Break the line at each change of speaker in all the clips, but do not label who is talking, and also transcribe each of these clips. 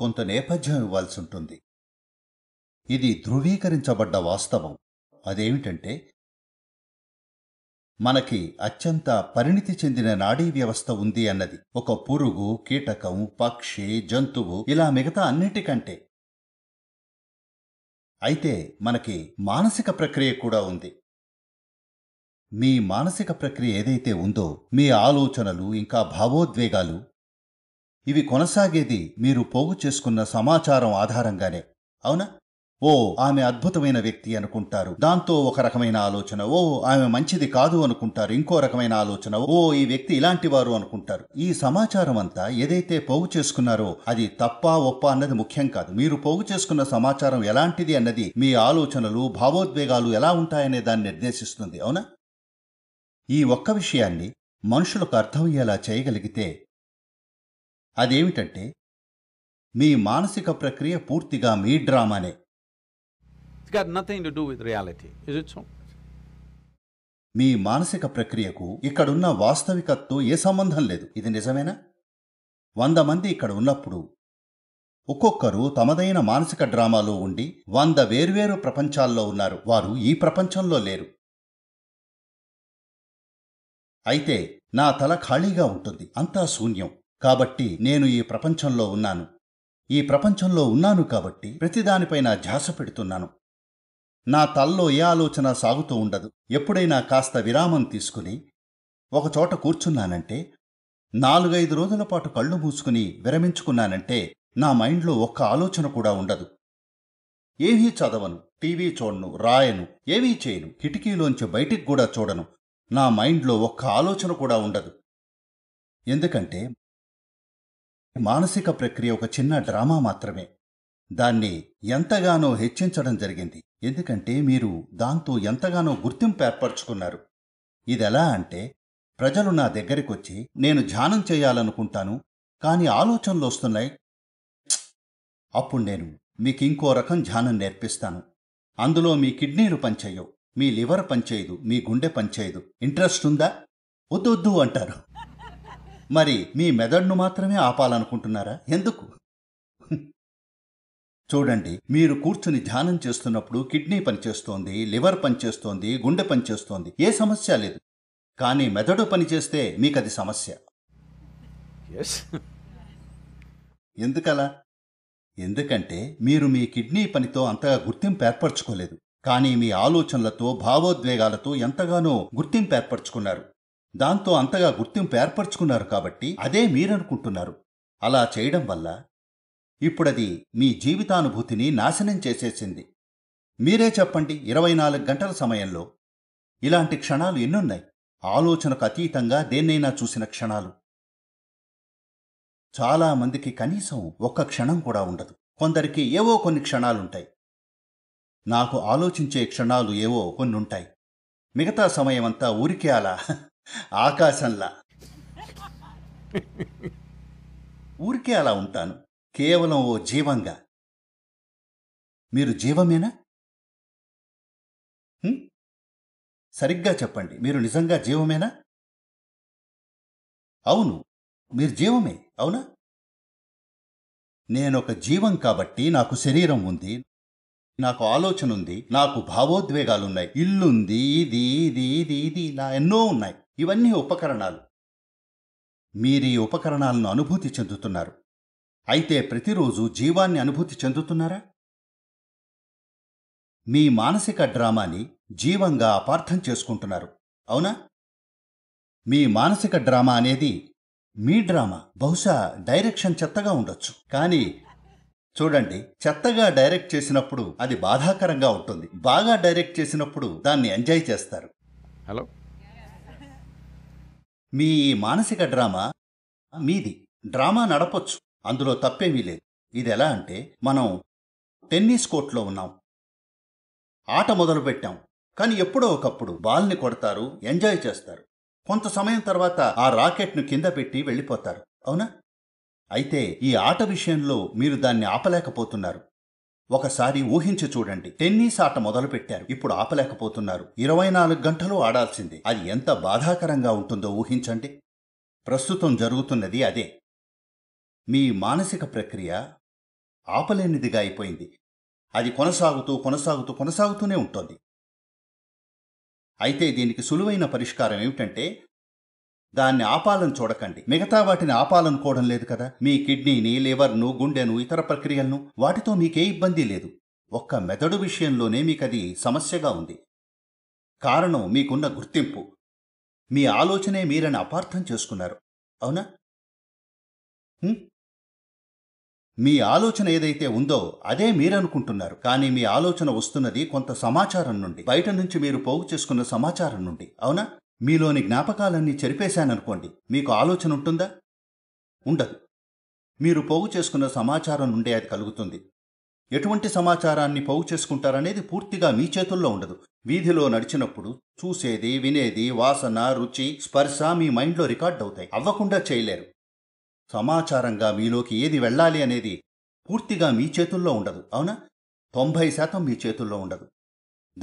కొంత నేపథ్యం ఇవ్వాల్సి ఉంటుంది ఇది ధృవీకరించబడ్డ వాస్తవం అదేమిటంటే మనకి అత్యంత పరిణితి చెందిన నాడీ వ్యవస్థ ఉంది అన్నది ఒక పురుగు కీటకం పక్షి జంతువు ఇలా మిగతా అన్నిటికంటే అయితే మనకి మానసిక ప్రక్రియ కూడా ఉంది మీ మానసిక ప్రక్రియ ఏదైతే ఉందో మీ ఆలోచనలు ఇంకా భావోద్వేగాలు ఇవి కొనసాగేది మీరు పోగు చేసుకున్న సమాచారం ఆధారంగానే అవునా ఓ ఆమె అద్భుతమైన వ్యక్తి అనుకుంటారు దాంతో ఒక రకమైన ఆలోచన ఓ ఆమె మంచిది కాదు అనుకుంటారు ఇంకో రకమైన ఆలోచన ఓ ఈ వ్యక్తి ఇలాంటి వారు అనుకుంటారు ఈ సమాచారం అంతా ఏదైతే పోగు చేసుకున్నారో అది తప్ప ఒప్ప అన్నది ముఖ్యం కాదు మీరు పోగు చేసుకున్న సమాచారం ఎలాంటిది అన్నది మీ ఆలోచనలు భావోద్వేగాలు ఎలా ఉంటాయనే దాన్ని నిర్దేశిస్తుంది అవునా ఈ ఒక్క విషయాన్ని మనుషులకు అర్థమయ్యేలా చేయగలిగితే అదేమిటంటే మీ మానసిక ప్రక్రియ పూర్తిగా మీ డ్రామానే మీ మానసిక ప్రక్రియకు ఇక్కడున్న వాస్తవికతతో ఏ సంబంధం లేదు ఇది నిజమేనా వంద మంది ఇక్కడ ఉన్నప్పుడు ఒక్కొక్కరు తమదైన మానసిక డ్రామాలో ఉండి వంద వేర్వేరు ప్రపంచాల్లో ఉన్నారు వారు ఈ ప్రపంచంలో లేరు అయితే నా తల ఖాళీగా ఉంటుంది అంతా శూన్యం కాబట్టి నేను ఈ ప్రపంచంలో ఉన్నాను ఈ ప్రపంచంలో ఉన్నాను కాబట్టి ప్రతిదానిపైన ధ్యాస పెడుతున్నాను నా తల్లో ఏ ఆలోచన సాగుతూ ఉండదు ఎప్పుడైనా కాస్త విరామం తీసుకుని ఒకచోట కూర్చున్నానంటే నాలుగైదు రోజుల పాటు కళ్ళు మూసుకుని విరమించుకున్నానంటే నా మైండ్లో ఒక్క ఆలోచన కూడా ఉండదు ఏమీ చదవను టీవీ చూడను రాయను ఏమీ చేయను కిటికీలోంచి బయటికి కూడా చూడను నా మైండ్లో ఒక్క ఆలోచన కూడా ఉండదు ఎందుకంటే మానసిక ప్రక్రియ ఒక చిన్న డ్రామా మాత్రమే దాన్ని ఎంతగానో హెచ్చించడం జరిగింది ఎందుకంటే మీరు దాంతో ఎంతగానో గుర్తింపు ఏర్పరచుకున్నారు ఇది ఎలా అంటే ప్రజలు నా దగ్గరికొచ్చి నేను ధ్యానం చేయాలనుకుంటాను కానీ ఆలోచనలు వస్తున్నాయి అప్పుడు నేను మీకు ఇంకో రకం ధ్యానం నేర్పిస్తాను అందులో మీ కిడ్నీలు పనిచేయవు మీ లివర్ పనిచేయదు మీ గుండె పనిచేయదు ఇంట్రెస్ట్ ఉందా వద్దు వద్దు అంటారు మరి మీ మెదడును మాత్రమే ఆపాలనుకుంటున్నారా ఎందుకు చూడండి మీరు కూర్చుని ధ్యానం చేస్తున్నప్పుడు కిడ్నీ పనిచేస్తోంది లివర్ పనిచేస్తోంది గుండె పనిచేస్తోంది ఏ సమస్య లేదు కానీ మెదడు పనిచేస్తే మీకది సమస్య ఎందుకలా ఎందుకంటే మీరు మీ కిడ్నీ పనితో అంతగా గుర్తింపు ఏర్పరచుకోలేదు కానీ మీ ఆలోచనలతో భావోద్వేగాలతో ఎంతగానో గుర్తింపు ఏర్పరచుకున్నారు దాంతో అంతగా గుర్తింపు ఏర్పరచుకున్నారు కాబట్టి అదే మీరనుకుంటున్నారు అలా చేయడం వల్ల ఇప్పుడది మీ జీవితానుభూతిని నాశనం చేసేసింది మీరే చెప్పండి ఇరవై నాలుగు గంటల సమయంలో ఇలాంటి క్షణాలు ఎన్నున్నాయి ఆలోచనకు అతీతంగా దేన్నైనా చూసిన క్షణాలు చాలామందికి కనీసం ఒక్క క్షణం కూడా ఉండదు కొందరికి ఏవో కొన్ని క్షణాలుంటాయి నాకు ఆలోచించే క్షణాలు ఏవో కొన్నుంటాయి మిగతా సమయమంతా ఊరికే అలా ఆకాశంలా ఊరికే అలా ఉంటాను కేవలం ఓ జీవంగా మీరు జీవమేనా సరిగ్గా చెప్పండి మీరు నిజంగా జీవమేనా అవును మీరు జీవమే అవునా నేనొక జీవం కాబట్టి నాకు శరీరం ఉంది నాకు ఆలోచన ఉంది నాకు భావోద్వేగాలున్నాయి ఇల్లుంది ఇది ఇది ఇది ఇది ఇలా ఎన్నో ఉన్నాయి ఇవన్నీ ఉపకరణాలు మీరు ఈ ఉపకరణాలను అనుభూతి చెందుతున్నారు అయితే ప్రతిరోజు జీవాన్ని అనుభూతి చెందుతున్నారా మీ మానసిక డ్రామాని జీవంగా అపార్థం చేసుకుంటున్నారు అవునా మీ మానసిక డ్రామా అనేది మీ డ్రామా బహుశా డైరెక్షన్ చెత్తగా ఉండొచ్చు కానీ చూడండి చెత్తగా డైరెక్ట్ చేసినప్పుడు అది బాధాకరంగా ఉంటుంది బాగా డైరెక్ట్ చేసినప్పుడు దాన్ని ఎంజాయ్ చేస్తారు హలో మీ మానసిక డ్రామా మీది డ్రామా నడపొచ్చు అందులో తప్పేమీ లేదు ఇది ఎలా అంటే మనం టెన్నిస్ కోర్ట్లో ఉన్నాం ఆట మొదలుపెట్టాం కానీ ఎప్పుడో ఒకప్పుడు బాల్ని కొడతారు ఎంజాయ్ చేస్తారు కొంత సమయం తర్వాత ఆ రాకెట్ను కింద పెట్టి వెళ్ళిపోతారు అవునా అయితే ఈ ఆట విషయంలో మీరు దాన్ని ఆపలేకపోతున్నారు ఒకసారి ఊహించి చూడండి టెన్నిస్ ఆట మొదలుపెట్టారు ఇప్పుడు ఆపలేకపోతున్నారు ఇరవై నాలుగు గంటలు ఆడాల్సింది అది ఎంత బాధాకరంగా ఉంటుందో ఊహించండి ప్రస్తుతం జరుగుతున్నది అదే మీ మానసిక ప్రక్రియ ఆపలేనిదిగా అయిపోయింది అది కొనసాగుతూ కొనసాగుతూ కొనసాగుతూనే ఉంటుంది అయితే దీనికి సులువైన పరిష్కారం ఏమిటంటే దాన్ని ఆపాలని చూడకండి మిగతా వాటిని ఆపాలనుకోవడం లేదు కదా మీ కిడ్నీని లివర్ను గుండెను ఇతర ప్రక్రియలను వాటితో మీకే ఇబ్బంది లేదు ఒక్క మెదడు విషయంలోనే మీకది సమస్యగా ఉంది కారణం మీకున్న గుర్తింపు మీ ఆలోచనే మీరని అపార్థం చేసుకున్నారు అవునా మీ ఆలోచన ఏదైతే ఉందో అదే మీరనుకుంటున్నారు కానీ మీ ఆలోచన వస్తున్నది కొంత సమాచారం నుండి బయట నుంచి మీరు పోగు చేసుకున్న సమాచారం నుండి అవునా మీలోని జ్ఞాపకాలన్నీ చెరిపేశాననుకోండి మీకు ఆలోచన ఉంటుందా ఉండదు మీరు పోగు చేసుకున్న సమాచారం నుండే అది కలుగుతుంది ఎటువంటి సమాచారాన్ని పోగు చేసుకుంటారనేది పూర్తిగా మీ చేతుల్లో ఉండదు వీధిలో నడిచినప్పుడు చూసేది వినేది వాసన రుచి స్పర్శ మీ మైండ్లో రికార్డ్ అవుతాయి అవ్వకుండా చేయలేరు సమాచారంగా మీలోకి ఏది వెళ్ళాలి అనేది పూర్తిగా మీ చేతుల్లో ఉండదు అవునా తొంభై శాతం మీ చేతుల్లో ఉండదు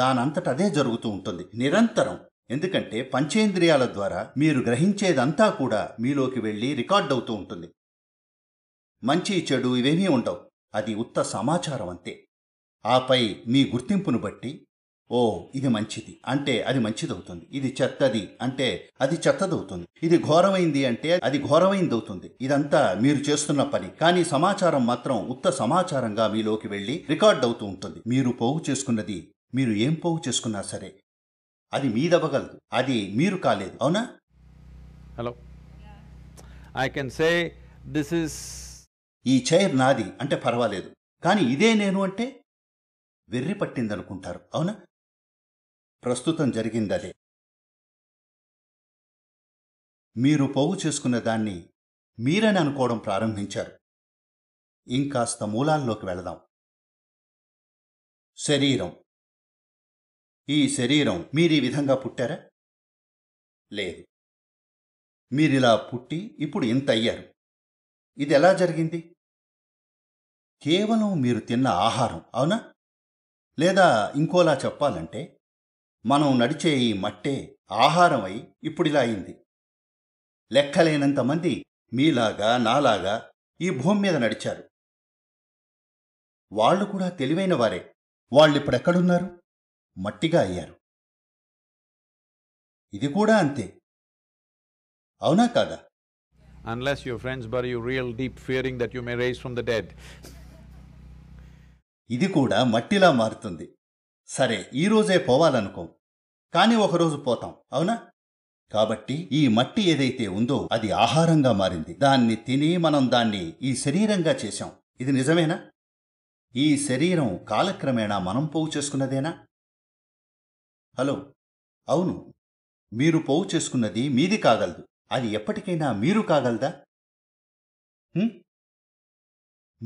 దానంతట అదే జరుగుతూ ఉంటుంది నిరంతరం ఎందుకంటే పంచేంద్రియాల ద్వారా మీరు గ్రహించేదంతా కూడా మీలోకి వెళ్ళి రికార్డ్ అవుతూ ఉంటుంది మంచి చెడు ఇవేమీ ఉండవు అది ఉత్త సమాచారం అంతే ఆపై మీ గుర్తింపును బట్టి ఓ ఇది మంచిది అంటే అది మంచిదవుతుంది ఇది చెత్తది అంటే అది చెత్తదవుతుంది ఇది ఘోరమైంది అంటే అది ఘోరమైంది అవుతుంది ఇదంతా మీరు చేస్తున్న పని కానీ సమాచారం మాత్రం ఉత్త సమాచారంగా మీలోకి వెళ్ళి రికార్డ్ అవుతూ ఉంటుంది మీరు పోగు చేసుకున్నది మీరు ఏం పోగు చేసుకున్నా సరే అది మీదవ్వగలదు అది మీరు కాలేదు అవునా hello I can say this is ఈ చైర్ నాది అంటే పర్వాలేదు కానీ ఇదే నేను అంటే వెర్రి పట్టిందనుకుంటారు అవునా ప్రస్తుతం జరిగిందదే మీరు పోగు చేసుకున్న దాన్ని మీరని అనుకోవడం ప్రారంభించారు ఇంకాస్త మూలాల్లోకి వెళదాం శరీరం ఈ శరీరం మీరీ విధంగా పుట్టారా లేదు మీరిలా పుట్టి ఇప్పుడు ఇంత అయ్యారు ఇది ఎలా జరిగింది కేవలం మీరు తిన్న ఆహారం అవునా లేదా ఇంకోలా చెప్పాలంటే మనం నడిచే ఈ మట్టే ఆహారం ఇప్పుడిలా అయింది లెక్కలేనంతమంది మీలాగా నాలాగా ఈ భూమి మీద నడిచారు వాళ్ళు కూడా తెలివైన వారే వాళ్ళిప్పుడెక్కడున్నారు మట్టిగా అయ్యారు ఇది కూడా అంతే అవునా కాదా unless your friends bury you real deep fearing that you may rise from the dead ఇది కూడా మట్టిలా మారుతుంది సరే ఈరోజే పోవాలనుకో పోవాలనుకోం కానీ ఒకరోజు పోతాం అవునా కాబట్టి ఈ మట్టి ఏదైతే ఉందో అది ఆహారంగా మారింది దాన్ని తిని మనం దాన్ని ఈ శరీరంగా చేశాం ఇది నిజమేనా ఈ శరీరం కాలక్రమేణా మనం పోగు చేసుకున్నదేనా హలో అవును మీరు పోవు చేసుకున్నది మీది కాగలదు అది ఎప్పటికైనా మీరు కాగలదా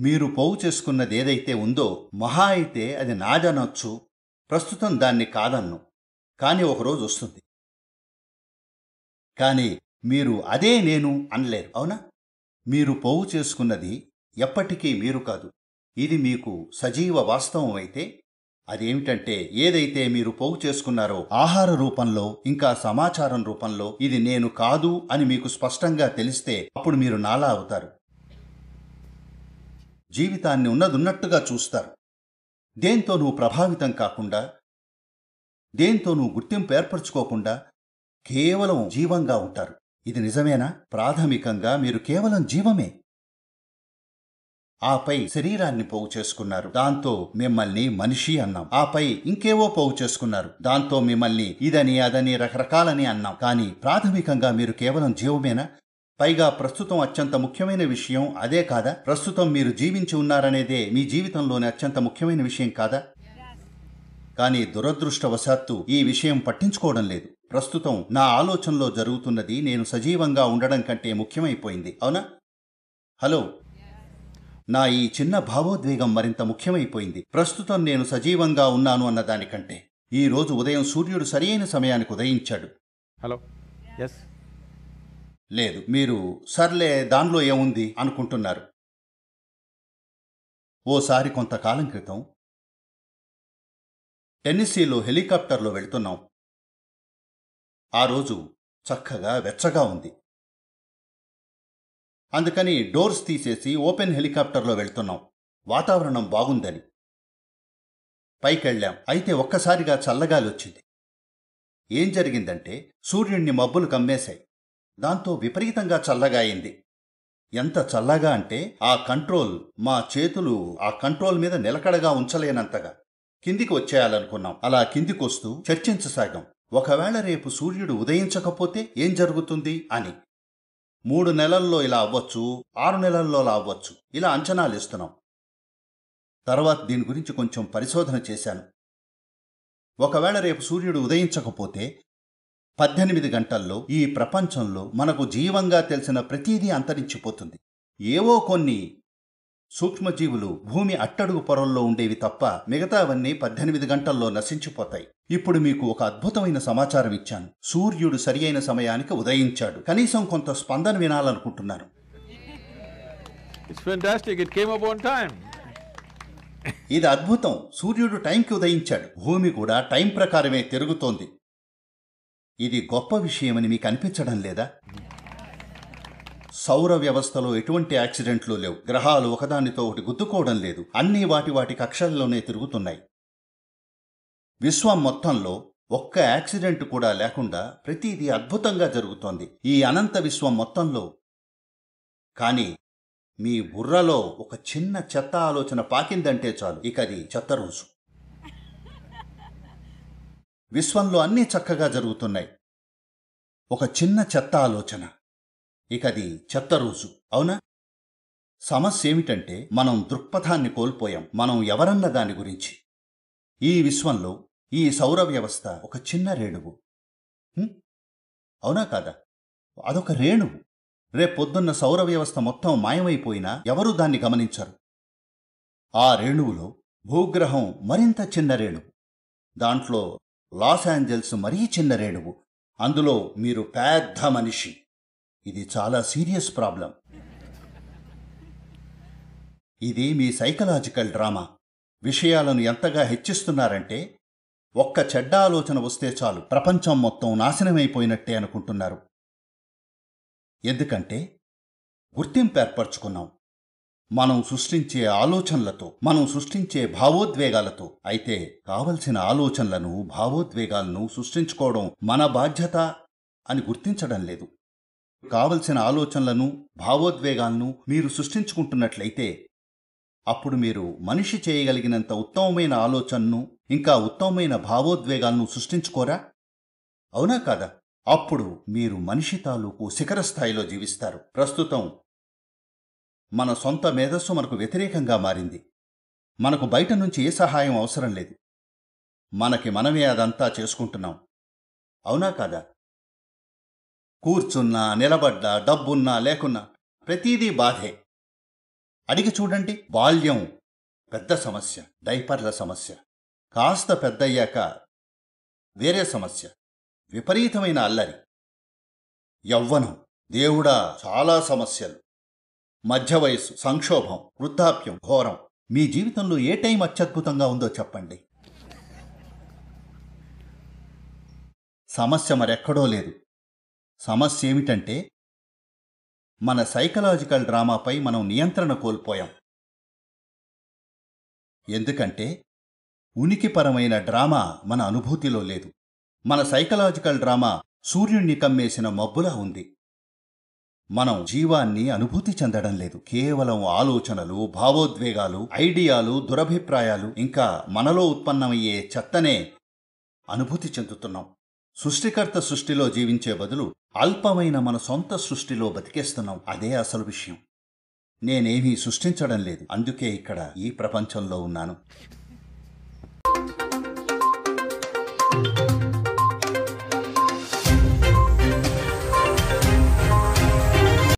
మీరు పోవు చేసుకున్నది ఏదైతే ఉందో మహా అయితే అది నాదనొచ్చు ప్రస్తుతం దాన్ని కాదన్ను కానీ ఒకరోజు వస్తుంది కానీ మీరు అదే నేను అనలేరు అవునా మీరు పోవు చేసుకున్నది ఎప్పటికీ మీరు కాదు ఇది మీకు సజీవ వాస్తవం అయితే అదేమిటంటే ఏదైతే మీరు పోగు చేసుకున్నారో ఆహార రూపంలో ఇంకా సమాచారం రూపంలో ఇది నేను కాదు అని మీకు స్పష్టంగా తెలిస్తే అప్పుడు మీరు నాలా అవుతారు జీవితాన్ని ఉన్నదున్నట్టుగా చూస్తారు దేంతో నువ్వు ప్రభావితం కాకుండా దేంతో నువ్వు గుర్తింపు ఏర్పరచుకోకుండా కేవలం జీవంగా ఉంటారు ఇది నిజమేనా ప్రాథమికంగా మీరు కేవలం జీవమే ఆపై శరీరాన్ని పోగు చేసుకున్నారు దాంతో మిమ్మల్ని మనిషి అన్నాం ఆపై ఇంకేవో పోగు చేసుకున్నారు దాంతో మిమ్మల్ని ఇదని అదని రకరకాలని అన్నాం కానీ ప్రాథమికంగా మీరు కేవలం జీవమేనా పైగా ప్రస్తుతం అత్యంత ముఖ్యమైన విషయం అదే కాదా ప్రస్తుతం మీరు జీవించి ఉన్నారనేదే మీ జీవితంలోని అత్యంత ముఖ్యమైన విషయం కాదా కానీ దురదృష్టవశాత్తు ఈ విషయం పట్టించుకోవడం లేదు ప్రస్తుతం నా ఆలోచనలో జరుగుతున్నది నేను సజీవంగా ఉండడం కంటే ముఖ్యమైపోయింది అవునా హలో నా ఈ చిన్న భావోద్వేగం మరింత ముఖ్యమైపోయింది ప్రస్తుతం నేను సజీవంగా ఉన్నాను అన్న దానికంటే ఈ రోజు ఉదయం సూర్యుడు సరియైన సమయానికి ఉదయించాడు హలో ఎస్ లేదు మీరు సర్లే దానిలో ఏముంది అనుకుంటున్నారు ఓసారి కొంతకాలం క్రితం టెన్నిసీలో హెలికాప్టర్లో వెళుతున్నాం ఆ రోజు చక్కగా వెచ్చగా ఉంది అందుకని డోర్స్ తీసేసి ఓపెన్ హెలికాప్టర్లో వెళ్తున్నాం వాతావరణం బాగుందని పైకెళ్ళాం అయితే ఒక్కసారిగా వచ్చింది ఏం జరిగిందంటే సూర్యుణ్ణి మబ్బులు కమ్మేశాయి దాంతో విపరీతంగా చల్లగా అయింది ఎంత చల్లగా అంటే ఆ కంట్రోల్ మా చేతులు ఆ కంట్రోల్ మీద నిలకడగా ఉంచలేనంతగా కిందికి వచ్చేయాలనుకున్నాం అలా కిందికొస్తూ చర్చించసాగాం ఒకవేళ రేపు సూర్యుడు ఉదయించకపోతే ఏం జరుగుతుంది అని మూడు నెలల్లో ఇలా అవ్వచ్చు ఆరు నెలల్లో ఇలా అవ్వచ్చు ఇలా అంచనాలు ఇస్తున్నాం తర్వాత దీని గురించి కొంచెం పరిశోధన చేశాను ఒకవేళ రేపు సూర్యుడు ఉదయించకపోతే పద్దెనిమిది గంటల్లో ఈ ప్రపంచంలో మనకు జీవంగా తెలిసిన ప్రతిదీ అంతరించిపోతుంది ఏవో కొన్ని సూక్ష్మజీవులు భూమి అట్టడుగు పొరల్లో ఉండేవి తప్ప మిగతావన్నీ పద్దెనిమిది గంటల్లో నశించిపోతాయి ఇప్పుడు మీకు ఒక అద్భుతమైన సమాచారం ఇచ్చాను సూర్యుడు సరియైన సమయానికి ఉదయించాడు కనీసం కొంత స్పందన వినాలనుకుంటున్నాను ఇది అద్భుతం సూర్యుడు టైంకి ఉదయించాడు భూమి కూడా టైం ప్రకారమే తిరుగుతోంది ఇది గొప్ప విషయమని మీకు అనిపించడం లేదా సౌర వ్యవస్థలో ఎటువంటి యాక్సిడెంట్లు లేవు గ్రహాలు ఒకదానితో ఒకటి గుద్దుకోవడం లేదు అన్నీ వాటి వాటి కక్షల్లోనే తిరుగుతున్నాయి విశ్వం మొత్తంలో ఒక్క యాక్సిడెంట్ కూడా లేకుండా ప్రతిదీ అద్భుతంగా జరుగుతోంది ఈ అనంత విశ్వం మొత్తంలో కానీ మీ బుర్రలో ఒక చిన్న చెత్త ఆలోచన పాకిందంటే చాలు ఇక అది చెత్త రోజు విశ్వంలో అన్నీ చక్కగా జరుగుతున్నాయి ఒక చిన్న చెత్త ఆలోచన ఇక అది చెత్త రోజు అవునా సమస్య ఏమిటంటే మనం దృక్పథాన్ని కోల్పోయాం మనం ఎవరన్న దాని గురించి ఈ విశ్వంలో ఈ సౌర వ్యవస్థ ఒక చిన్న రేణువు అవునా కాదా అదొక రేణువు రేపొద్దున్న సౌర వ్యవస్థ మొత్తం మాయమైపోయినా ఎవరూ దాన్ని గమనించరు ఆ రేణువులో భూగ్రహం మరింత చిన్న రేణువు దాంట్లో లాస్ ఏంజల్స్ మరీ చిన్న రేణువు అందులో మీరు పెద్ద మనిషి ఇది చాలా సీరియస్ ప్రాబ్లం ఇది మీ సైకలాజికల్ డ్రామా విషయాలను ఎంతగా హెచ్చిస్తున్నారంటే ఒక్క చెడ్డ ఆలోచన వస్తే చాలు ప్రపంచం మొత్తం నాశనమైపోయినట్టే అనుకుంటున్నారు ఎందుకంటే గుర్తింపు ఏర్పరచుకున్నాం మనం సృష్టించే ఆలోచనలతో మనం సృష్టించే భావోద్వేగాలతో అయితే కావలసిన ఆలోచనలను భావోద్వేగాలను సృష్టించుకోవడం మన బాధ్యత అని గుర్తించడం లేదు కావలసిన ఆలోచనలను భావోద్వేగాలను మీరు సృష్టించుకుంటున్నట్లయితే అప్పుడు మీరు మనిషి చేయగలిగినంత ఉత్తమమైన ఆలోచనను ఇంకా ఉత్తమమైన భావోద్వేగాలను సృష్టించుకోరా అవునా కాదా అప్పుడు మీరు మనిషి తాలూకు శిఖర స్థాయిలో జీవిస్తారు ప్రస్తుతం మన సొంత మేధస్సు మనకు వ్యతిరేకంగా మారింది మనకు బయట నుంచి ఏ సహాయం అవసరం లేదు మనకి మనమే అదంతా చేసుకుంటున్నాం అవునా కాదా కూర్చున్నా నిలబడ్డా డబ్బున్నా లేకున్నా ప్రతీదీ బాధే అడిగి చూడండి బాల్యం పెద్ద సమస్య డైపర్ల సమస్య కాస్త పెద్దయ్యాక వేరే సమస్య విపరీతమైన అల్లరి యవ్వనం దేవుడా చాలా సమస్యలు మధ్య వయస్సు సంక్షోభం వృద్ధాప్యం ఘోరం మీ జీవితంలో ఏ టైం అత్యద్భుతంగా ఉందో చెప్పండి సమస్య మరెక్కడో లేదు సమస్య ఏమిటంటే మన సైకలాజికల్ డ్రామాపై మనం నియంత్రణ కోల్పోయాం ఎందుకంటే ఉనికిపరమైన డ్రామా మన అనుభూతిలో లేదు మన సైకలాజికల్ డ్రామా సూర్యుణ్ణి కమ్మేసిన మబ్బులా ఉంది మనం జీవాన్ని అనుభూతి చెందడం లేదు కేవలం ఆలోచనలు భావోద్వేగాలు ఐడియాలు దురభిప్రాయాలు ఇంకా మనలో ఉత్పన్నమయ్యే చెత్తనే అనుభూతి చెందుతున్నాం సృష్టికర్త సృష్టిలో జీవించే బదులు అల్పమైన మన సొంత సృష్టిలో బతికేస్తున్నాం అదే అసలు విషయం నేనేమీ సృష్టించడం లేదు అందుకే ఇక్కడ ఈ ప్రపంచంలో ఉన్నాను